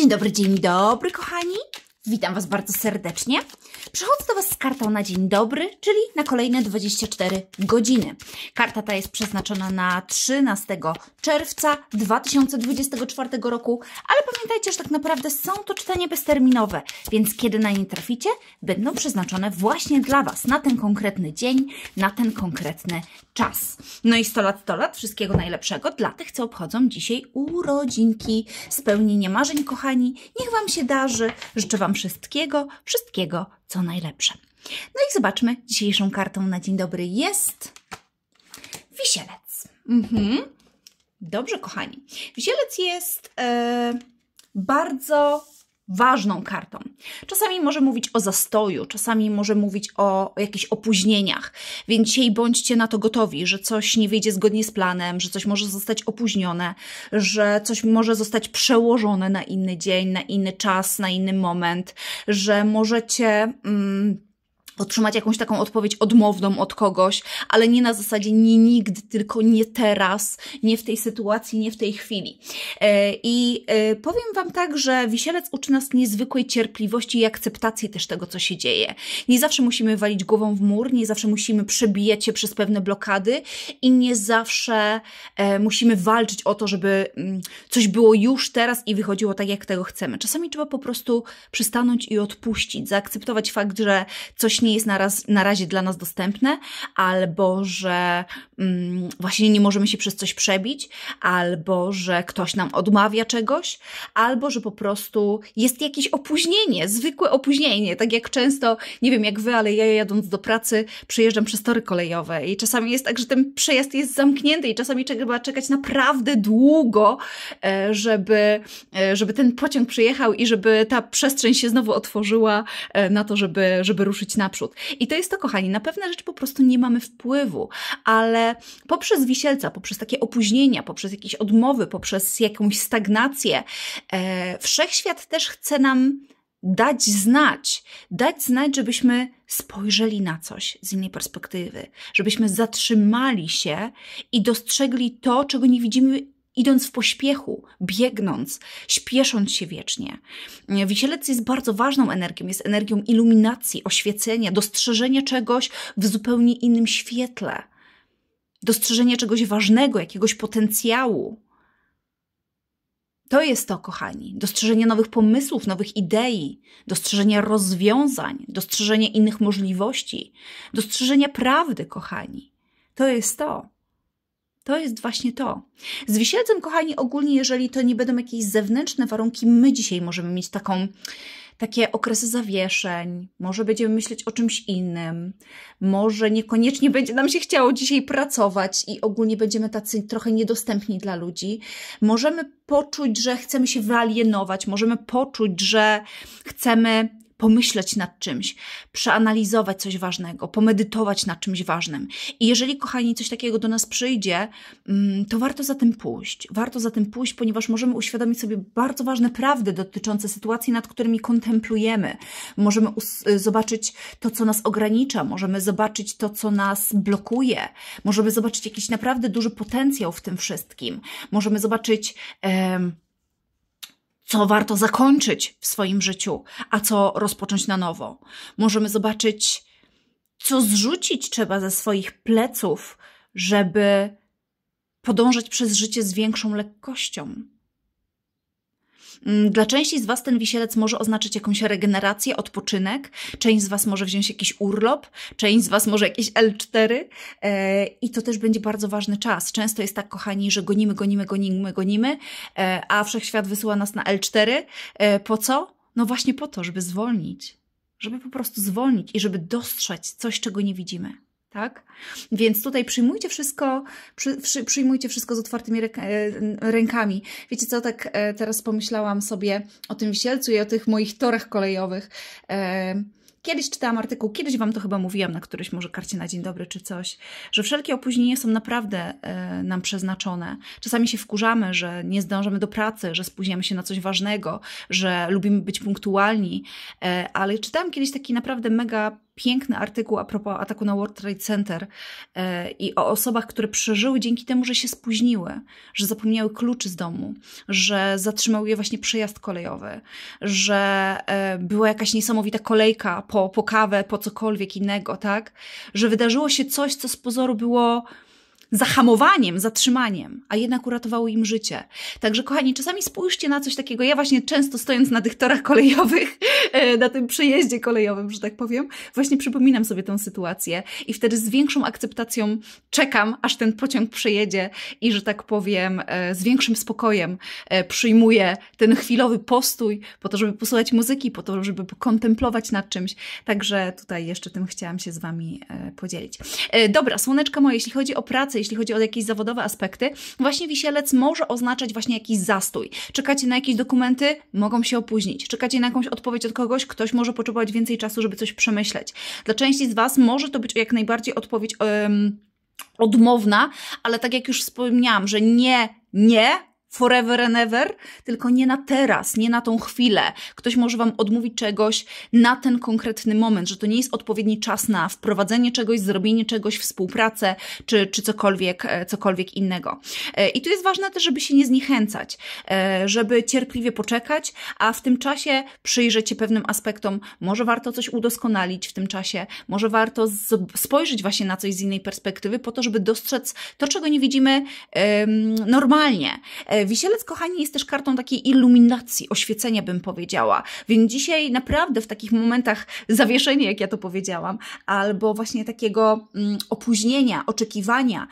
Dzień dobry, dzień dobry, kochani. Witam Was bardzo serdecznie. Przychodzę do Was z kartą na dzień dobry, czyli na kolejne 24 godziny. Karta ta jest przeznaczona na 13 czerwca 2024 roku, ale pamiętajcie, że tak naprawdę są to czytania bezterminowe, więc kiedy na nie traficie, będą przeznaczone właśnie dla Was, na ten konkretny dzień, na ten konkretny czas. No i 100 lat, 100 lat, wszystkiego najlepszego dla tych, co obchodzą dzisiaj urodzinki, spełnienie marzeń, kochani. Niech Wam się darzy, życzę Wam wszystkiego, wszystkiego co najlepsze. No i zobaczmy, dzisiejszą kartą na dzień dobry jest wisielec. Mhm. Dobrze, kochani. Wisielec jest e, bardzo ważną kartą. Czasami może mówić o zastoju, czasami może mówić o, jakichś opóźnieniach, więc dzisiaj bądźcie na to gotowi, że coś nie wyjdzie zgodnie z planem, że coś może zostać opóźnione, że coś może zostać przełożone na inny dzień, na inny czas, na inny moment, że możecie. Mm, otrzymać jakąś taką odpowiedź odmowną od kogoś, ale nie na zasadzie nie nigdy, tylko nie teraz, nie w tej sytuacji, nie w tej chwili. E, I e, powiem Wam tak, że wisielec uczy nas niezwykłej cierpliwości i akceptacji też tego, co się dzieje. Nie zawsze musimy walić głową w mur, nie zawsze musimy przebijać się przez pewne blokady i nie zawsze e, musimy walczyć o to, żeby mm, coś było już teraz i wychodziło tak, jak tego chcemy. Czasami trzeba po prostu przystanąć i odpuścić, zaakceptować fakt, że coś nie nie jest na, raz, na razie dla nas dostępne, albo że mm, właśnie nie możemy się przez coś przebić, albo że ktoś nam odmawia czegoś, albo że po prostu jest jakieś opóźnienie, zwykłe opóźnienie. Tak jak często, nie wiem jak wy, ale ja jadąc do pracy przejeżdżam przez tory kolejowe i czasami jest tak, że ten przejazd jest zamknięty i czasami trzeba czekać naprawdę długo, e, żeby, e, żeby ten pociąg przyjechał i żeby ta przestrzeń się znowu otworzyła e, na to, żeby, żeby ruszyć na naprzód. I to jest to, kochani, na pewne rzeczy po prostu nie mamy wpływu, ale poprzez wisielca, poprzez takie opóźnienia, poprzez jakieś odmowy, poprzez jakąś stagnację, e, wszechświat też chce nam dać znać, dać znać, żebyśmy spojrzeli na coś z innej perspektywy, żebyśmy zatrzymali się i dostrzegli to, czego nie widzimy idąc w pośpiechu, biegnąc, śpiesząc się wiecznie. Wisielec jest bardzo ważną energią, jest energią iluminacji, oświecenia, dostrzeżenia czegoś w zupełnie innym świetle, dostrzeżenia czegoś ważnego, jakiegoś potencjału. To jest to, kochani, dostrzeżenie nowych pomysłów, nowych idei, dostrzeżenie rozwiązań, dostrzeżenie innych możliwości, dostrzeżenie prawdy, kochani. To jest to. To jest właśnie to. Z wisielcem, kochani, ogólnie, jeżeli to nie będą jakieś zewnętrzne warunki, my dzisiaj możemy mieć taką, takie okresy zawieszeń, może będziemy myśleć o czymś innym, może niekoniecznie będzie nam się chciało dzisiaj pracować i ogólnie będziemy tacy trochę niedostępni dla ludzi. Możemy poczuć, że chcemy się wyalienować, możemy poczuć, że chcemy pomyśleć nad czymś, przeanalizować coś ważnego, pomedytować nad czymś ważnym. I jeżeli, kochani, coś takiego do nas przyjdzie, mm, to warto za tym pójść. Warto za tym pójść, ponieważ możemy uświadomić sobie bardzo ważne prawdy dotyczące sytuacji, nad którymi kontemplujemy. Możemy y, zobaczyć to, co nas ogranicza, możemy zobaczyć to, co nas blokuje, możemy zobaczyć jakiś naprawdę duży potencjał w tym wszystkim, możemy zobaczyć co warto zakończyć w swoim życiu, a co rozpocząć na nowo. Możemy zobaczyć, co zrzucić trzeba ze swoich pleców, żeby podążać przez życie z większą lekkością. Mm, dla części z Was ten wisielec może oznaczać jakąś regenerację, odpoczynek, część z Was może wziąć jakiś urlop, część z Was może jakieś L4 yy, e, i to też będzie bardzo ważny czas. Często jest tak, kochani, że gonimy, gonimy, gonimy, gonimy, yy, a wszechświat wysyła nas na L4. Yy, e, po co? No właśnie po to, żeby zwolnić, żeby po prostu zwolnić i żeby dostrzec coś, czego nie widzimy tak? Więc tutaj przyjmujcie wszystko, przy, przy, przyjmujcie wszystko z otwartymi e, rękami. Wiecie co, tak e, teraz pomyślałam sobie o tym Wisielcu i o tych moich torach kolejowych. E, kiedyś czytałam artykuł, kiedyś Wam to chyba mówiłam na którejś może karcie na dzień dobry czy coś, że wszelkie opóźnienia są naprawdę nam przeznaczone. Czasami się wkurzamy, że nie zdążymy do pracy, że spóźniamy się na coś ważnego, że lubimy być punktualni, ale czytałam kiedyś taki naprawdę mega piękny artykuł a propos ataku na World Trade Center e, i o osobach, które przeżyły dzięki temu, że się spóźniły, że zapomniały kluczy z domu, że zatrzymał je właśnie przejazd kolejowy, że e, była jakaś niesamowita kolejka po, po kawę, po cokolwiek innego, tak? Że wydarzyło się coś, co z pozoru było zahamowaniem, zatrzymaniem, a jednak uratowało im życie. Także kochani, czasami spójrzcie na coś takiego. Ja właśnie często stojąc na tych torach kolejowych, e, na tym przejeździe kolejowym, że tak powiem, właśnie przypominam sobie tę sytuację i wtedy z większą akceptacją czekam, aż ten pociąg przejedzie i, że tak powiem, e, z większym spokojem e, przyjmuję ten chwilowy postój po to, żeby posłuchać muzyki, po to, żeby kontemplować nad czymś. Także tutaj jeszcze tym chciałam się z Wami podzielić. Dobra, słoneczka moje, jeśli chodzi o pracę, jeśli chodzi o jakieś zawodowe aspekty, właśnie wisielec może oznaczać właśnie jakiś zastój. Czekacie na jakieś dokumenty, mogą się opóźnić. Czekacie na jakąś odpowiedź od kogoś, ktoś może potrzebować więcej czasu, żeby coś przemyśleć. Dla części z Was może to być jak najbardziej odpowiedź. Um, odmowna, ale tak jak już wspomniałam, że nie, nie, forever and ever, tylko nie na teraz, nie na tą chwilę. Ktoś może Wam odmówić czegoś na ten konkretny moment, że to nie jest odpowiedni czas na wprowadzenie czegoś, zrobienie czegoś, współpracę czy, czy cokolwiek, e, cokolwiek innego. E, I tu jest ważne też, żeby się nie zniechęcać, e, żeby cierpliwie poczekać, a w tym czasie przyjrzeć się pewnym aspektom. Może warto coś udoskonalić w tym czasie, może warto spojrzeć właśnie na coś z innej perspektywy, po to, żeby dostrzec to, czego nie widzimy normalnie Wisielec, kochani, jest też kartą takiej iluminacji, oświecenia bym powiedziała. Więc dzisiaj naprawdę w takich momentach zawieszenia, jak ja to powiedziałam, albo właśnie takiego mm, opóźnienia, oczekiwania,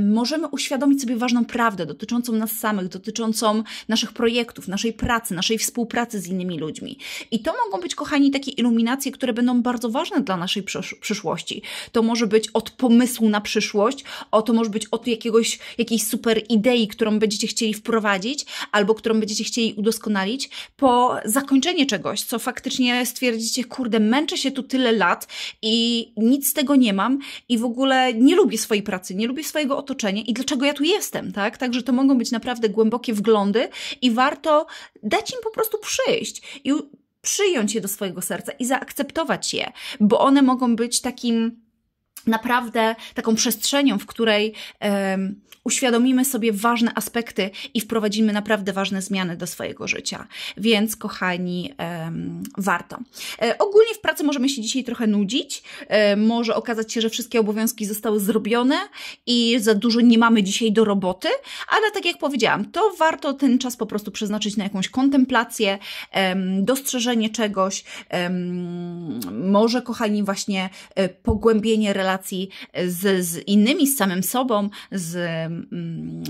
możemy uświadomić sobie ważną prawdę dotyczącą nas samych, dotyczącą naszych projektów, naszej pracy, naszej współpracy z innymi ludźmi. I to mogą być, kochani, takie iluminacje, które będą bardzo ważne dla naszej przysz przyszłości. To może być od pomysłu na przyszłość, o to może być od jakiegoś, jakiejś super idei, którą będziecie chcieli wprowadzić, albo którą będziecie chcieli udoskonalić po zakończeniu czegoś, co faktycznie stwierdzicie, kurde, męczę się tu tyle lat i nic z tego nie mam i w ogóle nie lubię swojej pracy, nie lubię swojego otoczenia i dlaczego ja tu jestem, tak? Także to mogą być naprawdę głębokie wglądy i warto dać im po prostu przyjść i przyjąć je do swojego serca i zaakceptować je, bo one mogą być takim naprawdę taką przestrzenią, w której uświadomimy sobie ważne aspekty i wprowadzimy naprawdę ważne zmiany do swojego życia. Więc, kochani, warto. E, ogólnie w pracy możemy się dzisiaj trochę nudzić. E, może okazać się, że wszystkie obowiązki zostały zrobione i za dużo nie mamy dzisiaj do roboty, ale tak jak powiedziałam, to warto ten czas po prostu przeznaczyć na jakąś kontemplację, dostrzeżenie czegoś, może, kochani, właśnie e, pogłębienie relacji z, z innymi, z samym sobą, z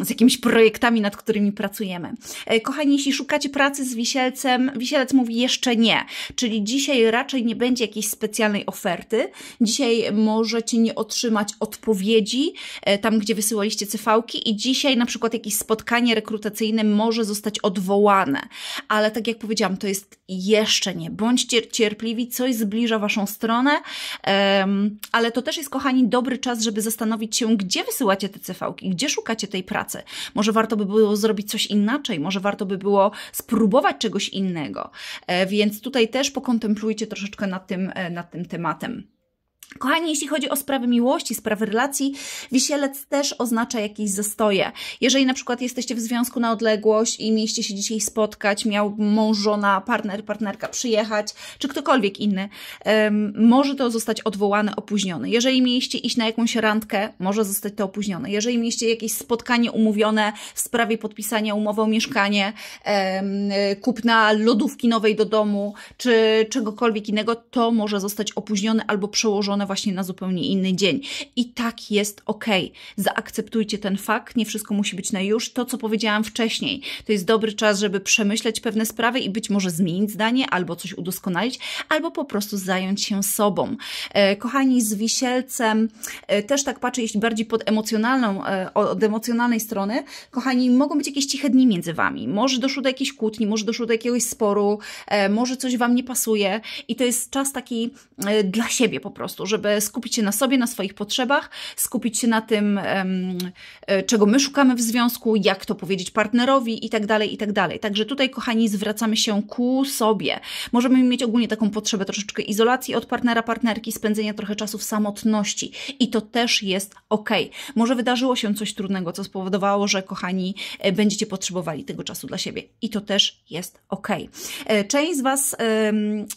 z jakimiś projektami, nad którymi pracujemy. E, kochani, jeśli szukacie pracy z Wisielcem, Wisielec mówi jeszcze nie, czyli dzisiaj raczej nie będzie jakiejś specjalnej oferty. Dzisiaj możecie nie otrzymać odpowiedzi e, tam, gdzie wysyłaliście cyfałki i dzisiaj na przykład jakieś spotkanie rekrutacyjne może zostać odwołane. Ale tak jak powiedziałam, to jest jeszcze nie. Bądźcie cierpliwi, coś zbliża Waszą stronę, ale to też jest, kochani, dobry czas, żeby zastanowić się, gdzie wysyłacie te cyfałki, gdzie szukacie tej pracy. Może warto by było zrobić coś inaczej, może warto by było spróbować czegoś innego. E, więc tutaj też pokontemplujcie troszeczkę nad tym, e, nad tym tematem. Kochani, jeśli chodzi o sprawy miłości, sprawy relacji, wisielec też oznacza jakieś zastoje. Jeżeli na przykład jesteście w związku na odległość i mieliście się dzisiaj spotkać, miał mąż, żona, partner, partnerka przyjechać, czy ktokolwiek inny, um, może to zostać odwołane, opóźnione. Jeżeli mieliście iść na jakąś randkę, może zostać to opóźnione. Jeżeli mieliście jakieś spotkanie umówione w sprawie podpisania umowy o mieszkanie, um, kupna lodówki nowej do domu, czy czegokolwiek innego, to może zostać opóźnione albo przełożone właśnie na zupełnie inny dzień. I tak jest ok. Zaakceptujcie ten fakt, nie wszystko musi być na już. To, co powiedziałam wcześniej, to jest dobry czas, żeby przemyśleć pewne sprawy i być może zmienić zdanie, albo coś udoskonalić, albo po prostu zająć się sobą. E, kochani, z Wisielcem e, też tak patrzę, jeśli bardziej pod emocjonalną, e, od emocjonalnej strony, kochani, mogą być jakieś ciche dni między Wami. Może doszło do jakiejś kłótni, może doszło do jakiegoś sporu, może coś Wam nie pasuje i to jest czas taki dla siebie po prostu, żeby skupić się na sobie, na swoich potrzebach, skupić się na tym, e, czego my szukamy w związku, jak to powiedzieć partnerowi i tak dalej, i tak dalej. Także tutaj, kochani, zwracamy się ku sobie. Możemy mieć ogólnie taką potrzebę troszeczkę izolacji od partnera, partnerki, spędzenia trochę czasu w samotności i to też jest ok. Może wydarzyło się coś trudnego, co spowodowało, że kochani, e, będziecie potrzebowali tego czasu dla siebie i to też jest ok. E, część z Was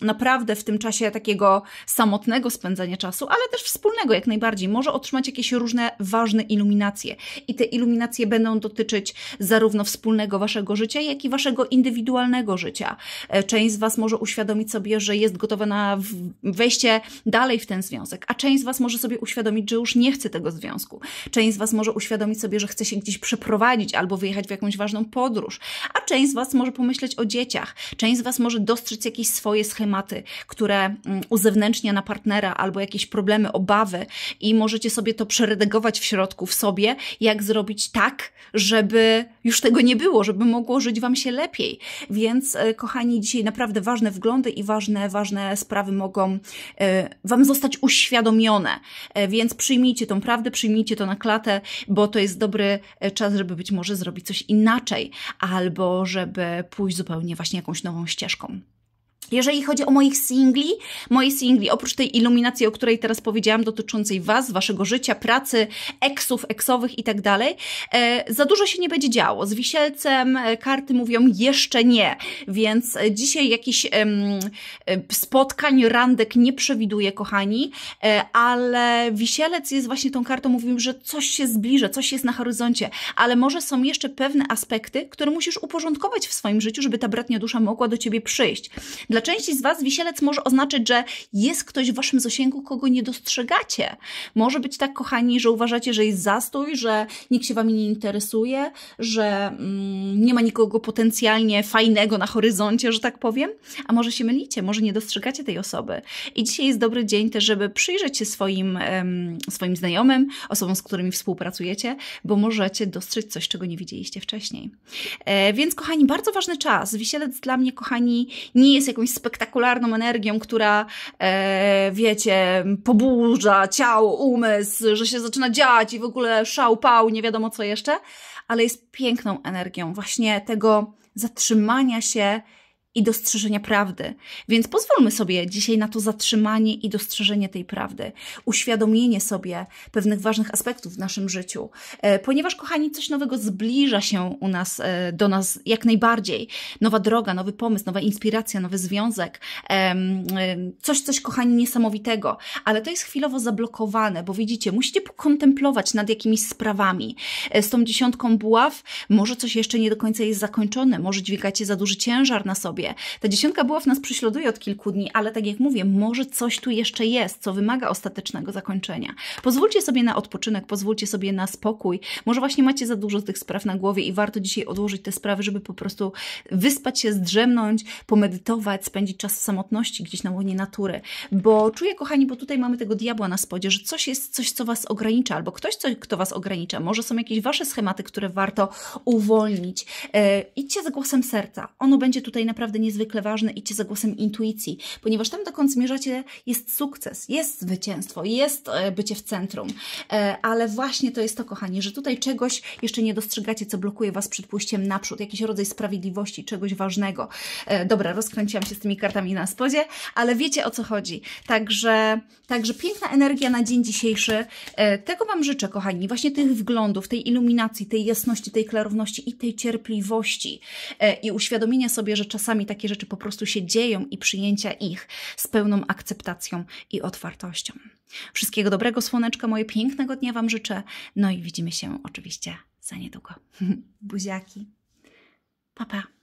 naprawdę w tym czasie takiego samotnego spędzania czasu czasu, ale też wspólnego jak najbardziej. Może otrzymać jakieś różne ważne iluminacje. I te iluminacje będą dotyczyć zarówno wspólnego waszego życia, jak i waszego indywidualnego życia. E, część z was może uświadomić sobie, że jest gotowa na wejście dalej w ten związek, a część z was może sobie uświadomić, że już nie chce tego związku. Część z was może uświadomić sobie, że chce się gdzieś przeprowadzić albo wyjechać w jakąś ważną podróż, a część z was może pomyśleć o dzieciach. Część z was może dostrzec jakieś swoje schematy, które mm, uzewnętrznia na partnera albo jakieś jakieś problemy, obawy i możecie sobie to przeredagować w środku, w sobie, jak zrobić tak, żeby już tego nie było, żeby mogło żyć Wam się lepiej. Więc, e, kochani, dzisiaj naprawdę ważne wglądy i ważne, ważne sprawy mogą e, Wam zostać uświadomione. E, więc przyjmijcie tą prawdę, przyjmijcie to na klatę, bo to jest dobry czas, żeby być może zrobić coś inaczej, albo żeby pójść zupełnie właśnie jakąś nową ścieżką. Jeżeli chodzi o moich singli, moje singli, oprócz tej iluminacji, o której teraz powiedziałam, dotyczącej Was, Waszego życia, pracy, eksów, eksowych i tak dalej, e, za dużo się nie będzie działo. Z Wisielcem e, karty mówią jeszcze nie, więc e, dzisiaj jakichś um, spotkań, randek nie przewiduję, kochani, ale Wisielec jest właśnie tą kartą, mówił, że coś się zbliża, coś jest na horyzoncie, ale może są jeszcze pewne aspekty, które musisz uporządkować w swoim życiu, żeby ta bratnia dusza mogła do Ciebie przyjść. Dla części z Was wisielec może oznaczać, że jest ktoś w Waszym zasięgu, kogo nie dostrzegacie. Może być tak, kochani, że uważacie, że jest zastój, że nikt się Wami nie interesuje, że mm, nie ma nikogo potencjalnie fajnego na horyzoncie, że tak powiem. A może się mylicie, może nie dostrzegacie tej osoby. I dzisiaj jest dobry dzień też, żeby przyjrzeć się swoim, swoim znajomym, osobom, z którymi współpracujecie, bo możecie dostrzec coś, czego nie widzieliście wcześniej. E, więc, kochani, bardzo ważny czas. Wisielec dla mnie, kochani, nie jest jakąś jakąś spektakularną energią, która, e, wiecie, poburza ciało, umysł, że się zaczyna dziać i w ogóle szał, pał, nie wiadomo co jeszcze, ale jest piękną energią właśnie tego zatrzymania się i dostrzeżenia prawdy. Więc pozwólmy sobie dzisiaj na to zatrzymanie i dostrzeżenie tej prawdy, uświadomienie sobie pewnych ważnych aspektów w naszym życiu, e, ponieważ, kochani, coś nowego zbliża się u nas, e, do nas jak najbardziej. Nowa droga, nowy pomysł, nowa inspiracja, nowy związek, coś, coś, kochani, niesamowitego, ale to jest chwilowo zablokowane, bo widzicie, musicie kontemplować nad jakimiś sprawami. E, z tą dziesiątką buław może coś jeszcze nie do końca jest zakończone, może dźwigacie za duży ciężar na sobie, ta dziesiątka buław nas prześladuje od kilku dni, ale tak jak mówię, może coś tu jeszcze jest, co wymaga ostatecznego zakończenia. Pozwólcie sobie na odpoczynek, pozwólcie sobie na spokój. Może właśnie macie za dużo tych spraw na głowie i warto dzisiaj odłożyć te sprawy, żeby po prostu wyspać się, zdrzemnąć, pomedytować, spędzić czas w samotności gdzieś na łonie natury. Bo czuję, kochani, bo tutaj mamy tego diabła na spodzie, że coś jest coś, co was ogranicza, albo ktoś, co, kto was ogranicza. Może są jakieś wasze schematy, które warto uwolnić. E, idźcie za głosem serca. Ono będzie tutaj naprawdę naprawdę niezwykle ważne, idźcie za głosem intuicji, ponieważ tam dokąd zmierzacie jest sukces, jest zwycięstwo, jest e, bycie w centrum, e, ale właśnie to jest to, kochani, że tutaj czegoś jeszcze nie dostrzegacie, co blokuje Was przed pójściem naprzód, jakiś rodzaj sprawiedliwości, czegoś ważnego. E, dobra, rozkręciłam się z tymi kartami na spodzie, ale wiecie o co chodzi. Także, także piękna energia na dzień dzisiejszy. Tego Wam życzę, kochani, właśnie tych wglądów, tej iluminacji, tej jasności, tej klarowności i tej cierpliwości i uświadomienia sobie, że czasami takie rzeczy po prostu się dzieją i przyjęcia ich z pełną akceptacją i otwartością. Wszystkiego dobrego, słoneczka, moje pięknego dnia Wam życzę. No i widzimy się oczywiście za niedługo. Buziaki. Pa, pa.